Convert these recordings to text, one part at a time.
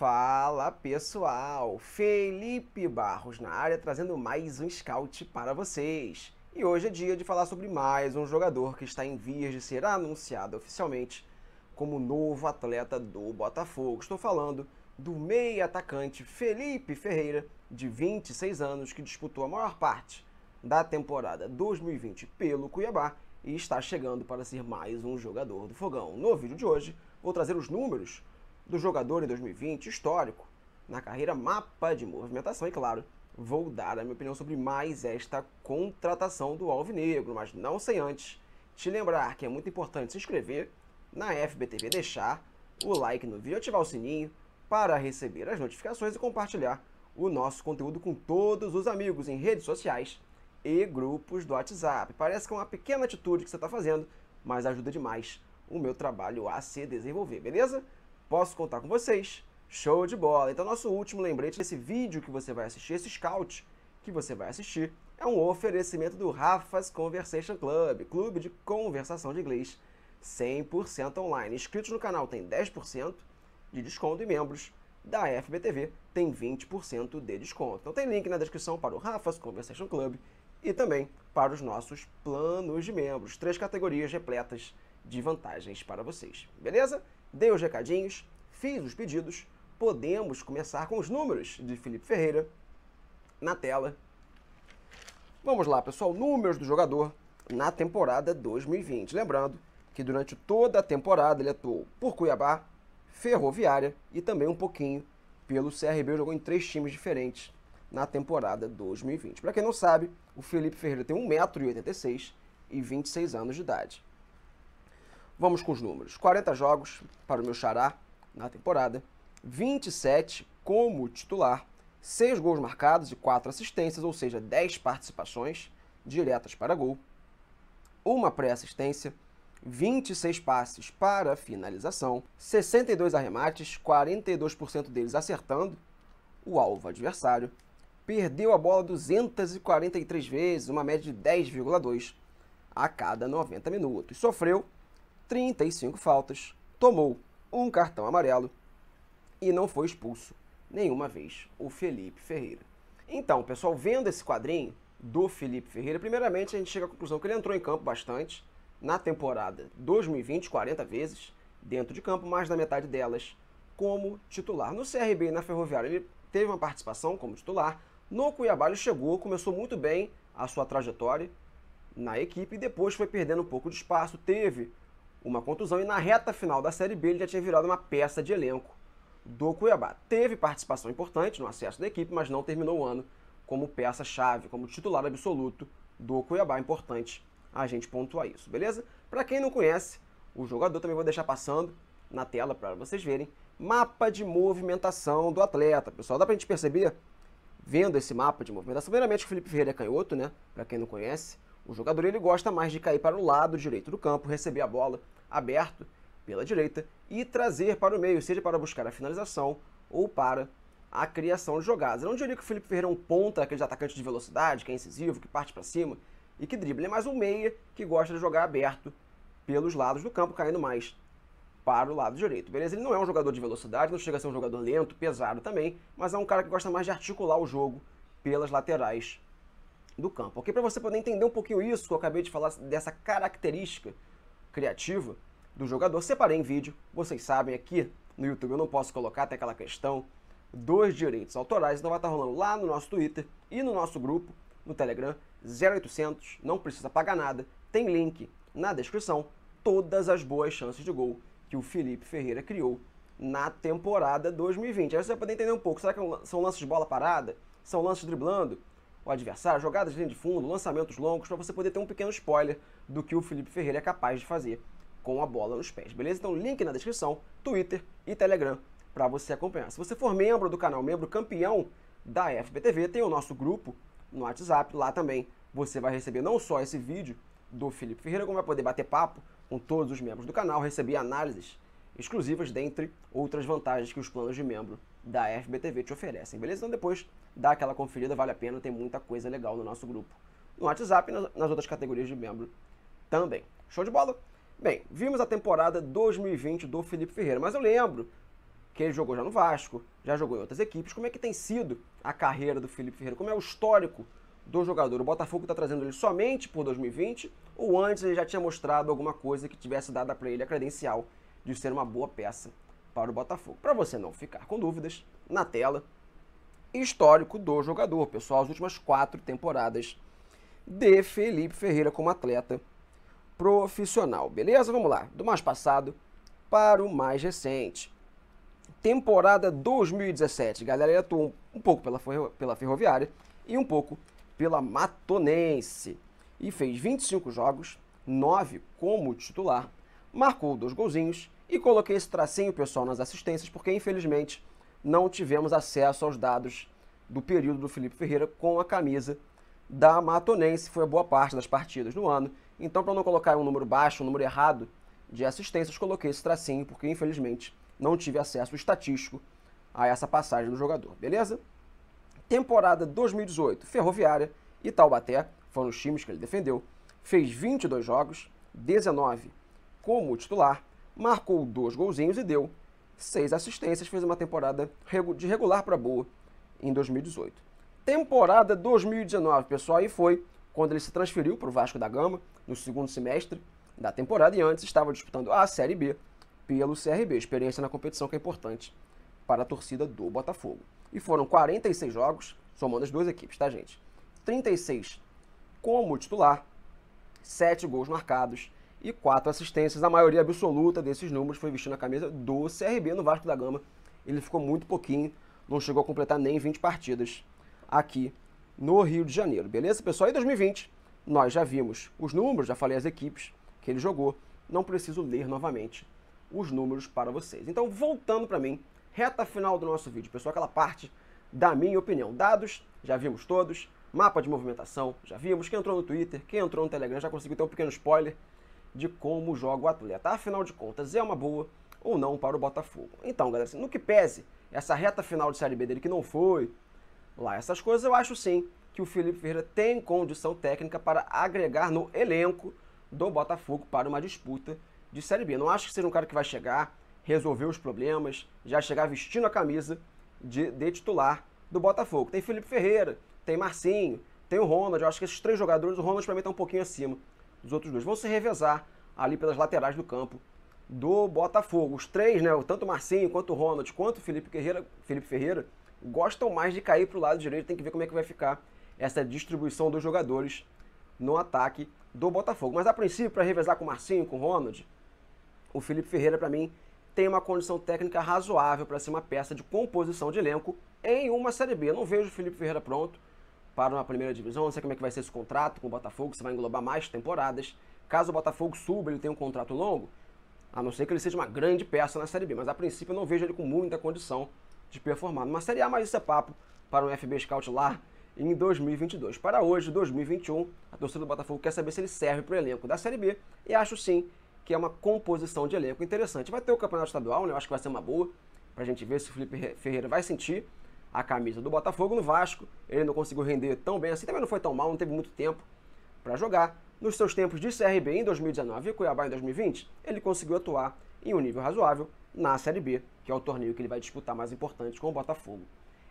Fala pessoal, Felipe Barros na área trazendo mais um scout para vocês. E hoje é dia de falar sobre mais um jogador que está em vias de ser anunciado oficialmente como novo atleta do Botafogo. Estou falando do meia atacante Felipe Ferreira, de 26 anos, que disputou a maior parte da temporada 2020 pelo Cuiabá e está chegando para ser mais um jogador do Fogão. No vídeo de hoje, vou trazer os números do jogador em 2020, histórico, na carreira mapa de movimentação, e claro, vou dar a minha opinião sobre mais esta contratação do Alvinegro, mas não sem antes te lembrar que é muito importante se inscrever na FBTV, deixar o like no vídeo, ativar o sininho para receber as notificações e compartilhar o nosso conteúdo com todos os amigos em redes sociais e grupos do WhatsApp. Parece que é uma pequena atitude que você está fazendo, mas ajuda demais o meu trabalho a se desenvolver, beleza? Posso contar com vocês? Show de bola! Então, nosso último lembrete desse vídeo que você vai assistir, esse scout que você vai assistir, é um oferecimento do Rafa's Conversation Club, clube de conversação de inglês 100% online. Inscritos no canal tem 10% de desconto e membros da FBTV tem 20% de desconto. Então tem link na descrição para o Rafa's Conversation Club e também para os nossos planos de membros. Três categorias repletas de vantagens para vocês. Beleza? Dei os recadinhos, fiz os pedidos. Podemos começar com os números de Felipe Ferreira na tela. Vamos lá, pessoal. Números do jogador na temporada 2020. Lembrando que durante toda a temporada ele atuou por Cuiabá, Ferroviária e também um pouquinho pelo CRB. Jogou em três times diferentes na temporada 2020. Para quem não sabe, o Felipe Ferreira tem 1,86m e 26 anos de idade. Vamos com os números. 40 jogos para o meu xará na temporada, 27 como titular, 6 gols marcados e 4 assistências, ou seja, 10 participações diretas para gol, uma pré-assistência, 26 passes para finalização, 62 arremates, 42% deles acertando o alvo adversário, perdeu a bola 243 vezes, uma média de 10,2 a cada 90 minutos. Sofreu 35 faltas, tomou um cartão amarelo e não foi expulso nenhuma vez o Felipe Ferreira. Então, pessoal, vendo esse quadrinho do Felipe Ferreira, primeiramente a gente chega à conclusão que ele entrou em campo bastante na temporada 2020, 40 vezes dentro de campo, mais da metade delas como titular. No CRB e na Ferroviária ele teve uma participação como titular, no Cuiabá ele chegou, começou muito bem a sua trajetória na equipe e depois foi perdendo um pouco de espaço, teve uma contusão e na reta final da Série B ele já tinha virado uma peça de elenco do Cuiabá. Teve participação importante no acesso da equipe, mas não terminou o ano como peça-chave, como titular absoluto do Cuiabá. Importante a gente pontuar isso, beleza? Para quem não conhece, o jogador também vou deixar passando na tela para vocês verem. Mapa de movimentação do atleta. Pessoal, dá para a gente perceber vendo esse mapa de movimentação, primeiramente o Felipe Ferreira é canhoto, né? Para quem não conhece, o jogador ele gosta mais de cair para o lado direito do campo, receber a bola aberto pela direita e trazer para o meio, seja para buscar a finalização ou para a criação de jogadas. Eu não diria que o Felipe Ferreira é um ponta, aquele atacantes de velocidade, que é incisivo, que parte para cima e que dribla. Ele é mais um meia que gosta de jogar aberto pelos lados do campo, caindo mais para o lado direito, beleza? Ele não é um jogador de velocidade, não chega a ser um jogador lento, pesado também, mas é um cara que gosta mais de articular o jogo pelas laterais do campo. Ok? Para você poder entender um pouquinho isso que eu acabei de falar, dessa característica criativa do jogador, separei em vídeo, vocês sabem, aqui no YouTube eu não posso colocar até aquela questão dos direitos autorais, então vai estar tá rolando lá no nosso Twitter e no nosso grupo, no Telegram, 0800, não precisa pagar nada, tem link na descrição, todas as boas chances de gol que o Felipe Ferreira criou na temporada 2020. Aí você vai poder entender um pouco. Será que é são lances de bola parada? São lances driblando o adversário? Jogadas de linha de fundo? Lançamentos longos? Para você poder ter um pequeno spoiler do que o Felipe Ferreira é capaz de fazer com a bola nos pés, beleza? Então, link na descrição, Twitter e Telegram para você acompanhar. Se você for membro do canal, membro campeão da FBTV, tem o nosso grupo no WhatsApp. Lá também você vai receber não só esse vídeo do Felipe Ferreira, como vai poder bater papo com todos os membros do canal, recebi análises exclusivas, dentre outras vantagens que os planos de membro da FBTV te oferecem, beleza? Então depois dá aquela conferida, vale a pena, tem muita coisa legal no nosso grupo, no WhatsApp e nas outras categorias de membro também. Show de bola? Bem, vimos a temporada 2020 do Felipe Ferreira, mas eu lembro que ele jogou já no Vasco, já jogou em outras equipes. Como é que tem sido a carreira do Felipe Ferreira? Como é o histórico do jogador? O Botafogo está trazendo ele somente por 2020 ou antes ele já tinha mostrado alguma coisa que tivesse dado para ele a credencial de ser uma boa peça para o Botafogo? Para você não ficar com dúvidas, na tela, histórico do jogador, pessoal, as últimas quatro temporadas de Felipe Ferreira como atleta profissional. Beleza? Vamos lá, do mais passado para o mais recente. Temporada 2017, galera, ele atuou um pouco pela, pela Ferroviária e um pouco pela Matonense e fez 25 jogos, 9 como titular, marcou dois golzinhos e coloquei esse tracinho, pessoal, nas assistências, porque infelizmente não tivemos acesso aos dados do período do Felipe Ferreira com a camisa da Matonense, foi a boa parte das partidas do ano. Então, para não colocar um número baixo, um número errado de assistências, coloquei esse tracinho, porque infelizmente não tive acesso estatístico a essa passagem do jogador, beleza? temporada 2018, Ferroviária e Taubaté foram os times que ele defendeu. Fez 22 jogos, 19 como titular, marcou dois golzinhos e deu seis assistências, fez uma temporada de regular para boa em 2018. Temporada 2019, pessoal, e foi quando ele se transferiu para o Vasco da Gama no segundo semestre da temporada e antes estava disputando a Série B pelo CRB, experiência na competição que é importante para a torcida do Botafogo. E foram 46 jogos, somando as duas equipes, tá, gente? 36 como titular, 7 gols marcados e 4 assistências. A maioria absoluta desses números foi vestindo a camisa do CRB no Vasco da Gama. Ele ficou muito pouquinho, não chegou a completar nem 20 partidas aqui no Rio de Janeiro. Beleza, pessoal? E 2020, nós já vimos os números, já falei as equipes que ele jogou. Não preciso ler novamente os números para vocês. Então, voltando para mim reta final do nosso vídeo, pessoal, aquela parte da minha opinião. Dados, já vimos todos. Mapa de movimentação, já vimos. Quem entrou no Twitter, quem entrou no Telegram, já conseguiu ter um pequeno spoiler de como joga o atleta. Afinal de contas, é uma boa ou não para o Botafogo. Então, galera, assim, no que pese essa reta final de Série B dele que não foi lá essas coisas, eu acho sim que o Felipe Ferreira tem condição técnica para agregar no elenco do Botafogo para uma disputa de Série B. Não acho que seja um cara que vai chegar resolver os problemas, já chegar vestindo a camisa de, de titular do Botafogo. Tem Felipe Ferreira, tem Marcinho, tem o Ronald. Eu acho que esses três jogadores, o Ronald para mim está um pouquinho acima dos outros dois. Vão se revezar ali pelas laterais do campo do Botafogo. Os três, né, tanto o Marcinho, quanto o Ronald, quanto o Felipe Ferreira, Felipe Ferreira gostam mais de cair para o lado direito. Tem que ver como é que vai ficar essa distribuição dos jogadores no ataque do Botafogo. Mas a princípio, para revezar com o Marcinho, com o Ronald, o Felipe Ferreira para mim tem uma condição técnica razoável para ser uma peça de composição de elenco em uma Série B. Eu não vejo o Felipe Ferreira pronto para uma primeira divisão, não sei como é que vai ser esse contrato com o Botafogo, se vai englobar mais temporadas. Caso o Botafogo suba, ele tem um contrato longo, a não ser que ele seja uma grande peça na Série B, mas a princípio eu não vejo ele com muita condição de performar numa Série A, mas isso é papo para um FB Scout lá em 2022. Para hoje, 2021, a torcida do Botafogo quer saber se ele serve para o elenco da Série B e acho sim que é uma composição de elenco interessante. Vai ter o campeonato estadual, né? Eu acho que vai ser uma boa para a gente ver se o Felipe Ferreira vai sentir a camisa do Botafogo no Vasco. Ele não conseguiu render tão bem assim, também não foi tão mal, não teve muito tempo para jogar. Nos seus tempos de CRB em 2019 e Cuiabá em 2020, ele conseguiu atuar em um nível razoável na Série B, que é o torneio que ele vai disputar mais importante com o Botafogo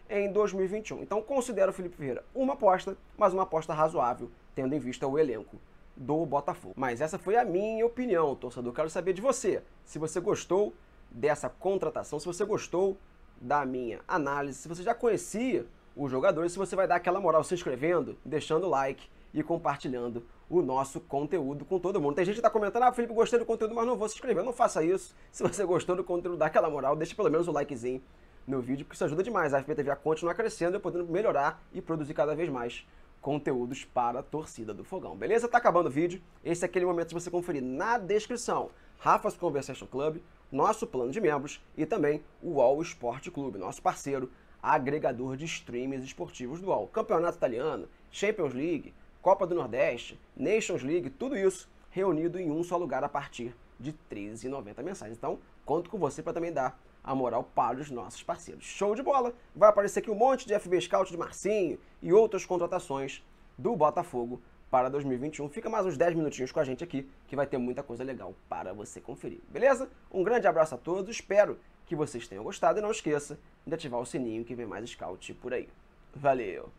em 2021. Então considero o Felipe Ferreira uma aposta, mas uma aposta razoável, tendo em vista o elenco do Botafogo. Mas essa foi a minha opinião, torcedor. Quero saber de você. Se você gostou dessa contratação, se você gostou da minha análise, se você já conhecia os jogadores, se você vai dar aquela moral se inscrevendo, deixando o like e compartilhando o nosso conteúdo com todo mundo. Tem gente que está comentando, ah, Felipe, gostei do conteúdo, mas não vou se inscrever. Não faça isso. Se você gostou do conteúdo, dá aquela moral, deixa pelo menos o um likezinho no vídeo, porque isso ajuda demais a FPTV a continuar crescendo e podendo melhorar e produzir cada vez mais conteúdos para a torcida do Fogão. Beleza? Tá acabando o vídeo. Esse é aquele momento de você conferir na descrição Rafa's Conversation Club, nosso plano de membros e também o UOL Sport Clube, nosso parceiro agregador de streams esportivos do UOL. Campeonato Italiano, Champions League, Copa do Nordeste, Nations League, tudo isso reunido em um só lugar a partir de R$ 13,90 mensais. Então, conto com você para também dar a moral para os nossos parceiros. Show de bola! Vai aparecer aqui um monte de FB Scout de Marcinho e outras contratações do Botafogo para 2021. Fica mais uns 10 minutinhos com a gente aqui, que vai ter muita coisa legal para você conferir. Beleza? Um grande abraço a todos, espero que vocês tenham gostado e não esqueça de ativar o sininho que vem mais scout por aí. Valeu!